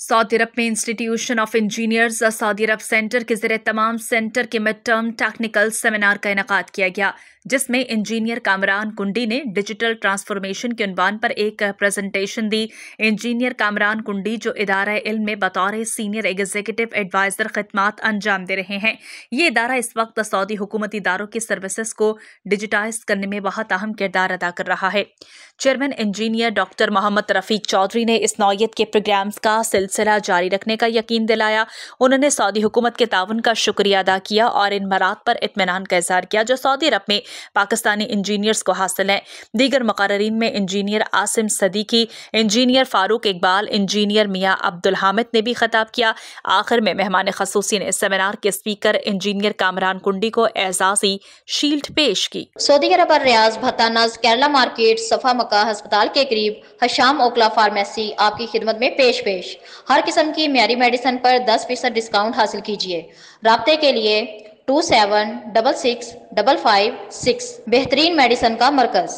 Saudi Arab में institution of engineers Saudi Arab centre के जरिए तमाम सेंटर के मिड टर्म टेक्निकल सेमिनार का इनका किया गया जिसमें इंजीनियर कामरान कुंडी ने डिजिटल ट्रांसफॉर्मेशन के उनवान पर एक प्रेजेंटेशन दी इंजीनियर कामरान कुंडी जो इदारा इल्म में बतौर सीनियर एग्जीक्यूटिव एडवाइजर खदमात अंजाम दे रहे हैं ये इदारा इस वक्त सऊदी हुकूमती इदारों की सर्विसेज को डिजिटाइज करने में बहुत अहम किरदार अदा कर रहा है chairman engineer doctor Mohammad Rafiq Chaudhry ने इस नौीयत के प्रोग्राम्स का सिलसिला जारी रखने का यकीन दिलाया उन्होंने सऊदी हुकूमत के ताउन का शुक्रिया अदा किया और इन मरात पर इतमान का इजहार किया जो सऊदी अरब में पाकिस्तानी इंजीनियर्स को हासिल हैं दीगर मकर्रीन में engineer Asim Siddiqui engineer Farooq Iqbal engineer Mian Abdul Hamid ने भी खताब किया आखिर में मेहमान खसूसी ने सेमिनार के स्पीकर इंजीनियर कामरान कुंडी को एजाजी शील्ड पेश की सऊदी अरब और रियाज भतानाज केरला मार्केट सफा मका अस्पताल के करीब हशाम ओकला फार्मेसी आपकी खिदमत में पेश पेश हर किस्म की मेरी मेडिसन पर दस फीसद डिस्काउंट हासिल कीजिए रबते के लिए two seven double six double five six बेहतरीन मेडिसन का मरकज़